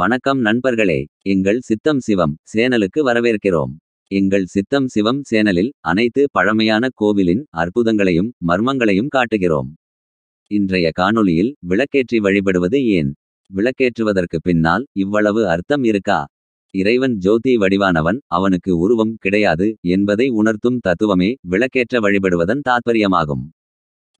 வணக்கம் நண்பர்களே எங்கள் சித்தம் சிவம் சேனலுக்கு வரவேற்கிறோம் எங்கள் சித்தம் சிவம் சேனலில் அனைத்து பழமையான கோவிலின் அற்புதங்களையும் மர்மங்களையும் காட்டுகிறோம் இன்றைய காணொளியில் விளக்கேற்றி வழிபடுவது ஏன் விளக்கேற்றுவதற்கு பின்னால் இவ்வளவு அர்த்தம் இருக்கா இறைவன் ஜோதி வடிவானவன் அவனுக்கு உருவம் கிடையாது என்பதை உணர்த்தும் தத்துவமே விளக்கேற்ற வழிபடுவதன் தாத்பரியமாகும்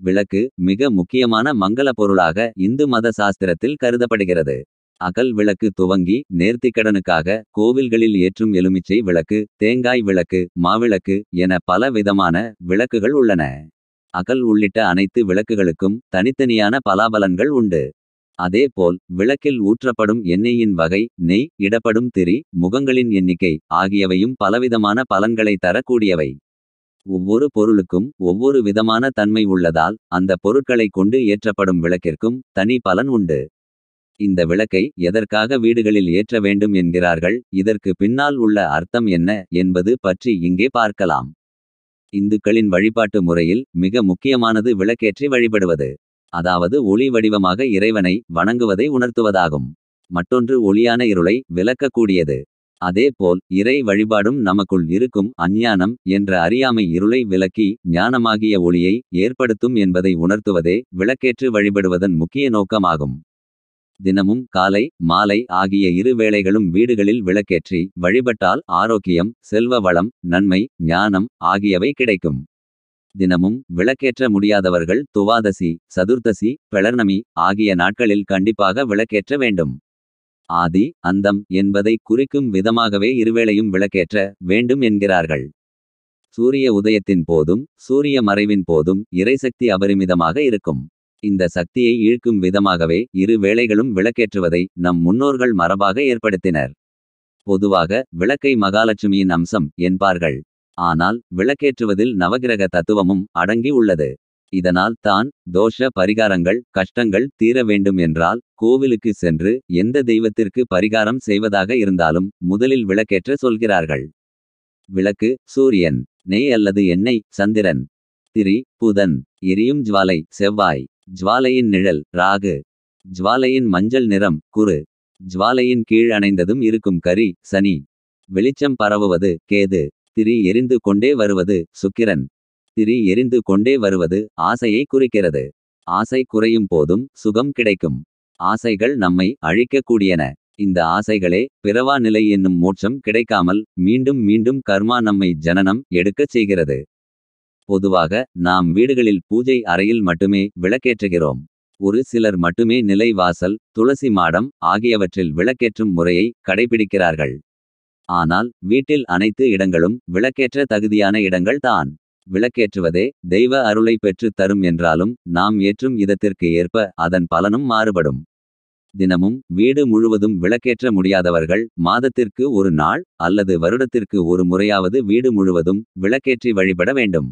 விளக்கு மிக முக்கியமான மங்கள பொருளாக இந்து மத சாஸ்திரத்தில் கருதப்படுகிறது அகல் விளக்கு துவங்கி நேர்த்திக்கடனுக்காக கோவில்களில் ஏற்றும் எலுமிச்சை விளக்கு தேங்காய் விளக்கு மாவிளக்கு என பல விதமான விளக்குகள் உள்ளன அகல் உள்ளிட்ட அனைத்து விளக்குகளுக்கும் தனித்தனியான பலாபலன்கள் உண்டு அதேபோல் விளக்கில் ஊற்றப்படும் எண்ணெயின் வகை நெய் இடப்படும் திரி முகங்களின் எண்ணிக்கை ஆகியவையும் பலவிதமான பலன்களை தரக்கூடியவை ஒவ்வொரு பொருளுக்கும் ஒவ்வொரு விதமான தன்மை உள்ளதால் அந்த பொருட்களை கொண்டு ஏற்றப்படும் விளக்கிற்கும் தனி பலன் உண்டு இந்த விளக்கை எதற்காக வீடுகளில் ஏற்ற வேண்டும் என்கிறார்கள் இதற்கு பின்னால் உள்ள அர்த்தம் என்ன என்பது பற்றி இங்கே பார்க்கலாம் இந்துக்களின் வழிபாட்டு முறையில் மிக முக்கியமானது விளக்கேற்றி வழிபடுவது அதாவது ஒளி வடிவமாக இறைவனை வணங்குவதை உணர்த்துவதாகும் மற்றொன்று ஒளியான இருளை விளக்கக்கூடியது அதேபோல் இறை வழிபாடும் நமக்குள் இருக்கும் அஞ்ஞானம் என்ற அறியாமை இருளை விளக்கி ஞானமாகிய ஒளியை ஏற்படுத்தும் என்பதை உணர்த்துவதே விளக்கேற்று வழிபடுவதன் முக்கிய நோக்கமாகும் தினமும் காலை மாலை ஆகிய இரு வேளைகளும் வீடுகளில் விளக்கேற்றி வழிபட்டால் ஆரோக்கியம் செல்வ வளம் நன்மை ஞானம் ஆகியவை கிடைக்கும் தினமும் விளக்கேற்ற முடியாதவர்கள் துவாதசி சதுர்த்தசி பிளர்ணமி ஆகிய நாட்களில் கண்டிப்பாக விளக்கேற்ற வேண்டும் ஆதி அந்தம் என்பதை குறிக்கும் விதமாகவே இருவேளையும் விளக்கேற்ற வேண்டும் என்கிறார்கள் சூரிய உதயத்தின் போதும் சூரிய மறைவின் போதும் இறைசக்தி அபரிமிதமாக இருக்கும் இந்த சக்தியை இழுக்கும் விதமாகவே இரு வேளைகளும் விளக்கேற்றுவதை நம் முன்னோர்கள் மரபாக ஏற்படுத்தினர் பொதுவாக விளக்கை மகாலட்சுமியின் அம்சம் என்பார்கள் ஆனால் விளக்கேற்றுவதில் நவகிரக தத்துவமும் அடங்கி உள்ளது இதனால் தான் தோஷ பரிகாரங்கள் கஷ்டங்கள் தீர வேண்டும் என்றால் கோவிலுக்கு சென்று எந்த தெய்வத்திற்கு பரிகாரம் செய்வதாக இருந்தாலும் முதலில் விளக்கேற்ற சொல்கிறார்கள் விளக்கு சூரியன் நெய் அல்லது எண்ணெய் சந்திரன் திரி புதன் எரியும் ஜுவாலை செவ்வாய் ஜுவாலையின் நிழல் ராகு ஜுவாலையின் மஞ்சள் நிறம் குரு ஜுவாலையின் கீழ் அணைந்ததும் இருக்கும் கரி சனி வெளிச்சம் பரவுவது கேது திரி எரிந்து கொண்டே வருவது சுக்கிரன் திரி எரிந்து கொண்டே வருவது ஆசையை குறிக்கிறது ஆசை குறையும் போதும் சுகம் கிடைக்கும் ஆசைகள் நம்மை அழிக்கக்கூடியன இந்த ஆசைகளே பிறவா நிலை என்னும் மோட்சம் கிடைக்காமல் மீண்டும் மீண்டும் கர்மா நம்மை ஜனனம் எடுக்கச் செய்கிறது பொதுவாக நாம் வீடுகளில் பூஜை அறையில் மட்டுமே விளக்கேற்றுகிறோம் ஒரு சிலர் மட்டுமே நிலை வாசல் துளசி மாடம் ஆகியவற்றில் விளக்கேற்றும் முறையை கடைபிடிக்கிறார்கள் ஆனால் வீட்டில் அனைத்து இடங்களும் விளக்கேற்ற தகுதியான இடங்கள் தான் விளக்கேற்றுவதே தெய்வ அருளை பெற்று தரும் என்றாலும் நாம் ஏற்றும் இதத்திற்கு ஏற்ப அதன் பலனும் மாறுபடும் தினமும் வீடு முழுவதும் விளக்கேற்ற முடியாதவர்கள் மாதத்திற்கு ஒரு நாள் அல்லது வருடத்திற்கு ஒரு முறையாவது வீடு முழுவதும் விளக்கேற்றி வழிபட வேண்டும்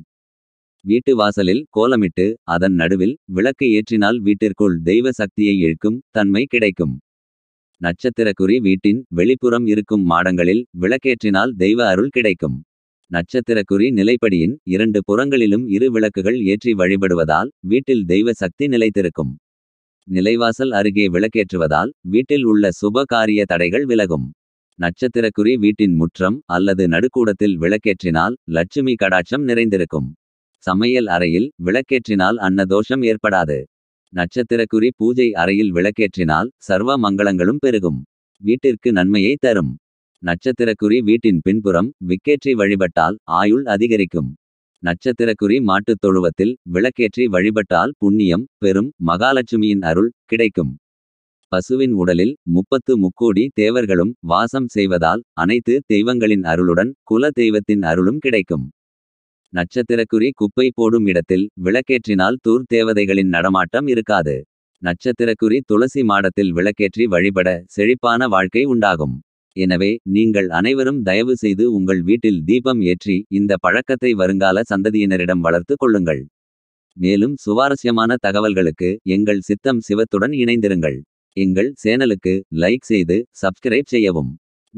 வீட்டு வாசலில் கோலமிட்டு அதன் நடுவில் விளக்கு ஏற்றினால் வீட்டிற்குள் தெய்வ சக்தியை இழுக்கும் தன்மை கிடைக்கும் நட்சத்திரக்குறி வீட்டின் வெளிப்புறம் இருக்கும் மாடங்களில் விளக்கேற்றினால் தெய்வ அருள் கிடைக்கும் நட்சத்திரக்குறி நிலைப்படியின் இரண்டு புறங்களிலும் இரு விளக்குகள் ஏற்றி வழிபடுவதால் வீட்டில் தெய்வ சக்தி நிலைத்திருக்கும் நிலைவாசல் அருகே விளக்கேற்றுவதால் வீட்டில் உள்ள சுப காரிய தடைகள் விலகும் நட்சத்திரக்குறி வீட்டின் முற்றம் அல்லது நடுக்கூடத்தில் விளக்கேற்றினால் லட்சுமி கடாட்சம் நிறைந்திருக்கும் சமையல் அறையில் விளக்கேற்றினால் அன்னதோஷம் ஏற்படாது நட்சத்திரக்குறி பூஜை அறையில் விளக்கேற்றினால் சர்வ மங்களங்களும் பெருகும் வீட்டிற்கு நன்மையை தரும் நட்சத்திரக்குறி வீட்டின் பின்புறம் விக்கேற்றி வழிபட்டால் ஆயுள் அதிகரிக்கும் நட்சத்திரக்குறி மாட்டுத் தொழுவத்தில் விளக்கேற்றி வழிபட்டால் புண்ணியம் பெரும் மகாலட்சுமியின் அருள் கிடைக்கும் பசுவின் உடலில் முப்பத்து முக்கோடி தேவர்களும் வாசம் செய்வதால் அனைத்து தெய்வங்களின் அருளுடன் குல தெய்வத்தின் அருளும் கிடைக்கும் நட்சத்திரக்குறி குப்பை போடும் இடத்தில் விளக்கேற்றினால் தூர் தேவதைகளின் நடமாட்டம் இருக்காது நட்சத்திரக்குறி துளசி மாடத்தில் விளக்கேற்றி வழிபட செழிப்பான வாழ்க்கை உண்டாகும் எனவே நீங்கள் அனைவரும் தயவு செய்து உங்கள் வீட்டில் தீபம் ஏற்றி இந்த பழக்கத்தை வருங்கால சந்ததியினரிடம் வளர்த்து கொள்ளுங்கள் மேலும் சுவாரஸ்யமான தகவல்களுக்கு எங்கள் சித்தம் சிவத்துடன் இணைந்திருங்கள் எங்கள் சேனலுக்கு லைக் செய்து சப்ஸ்கிரைப் செய்யவும்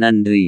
நன்றி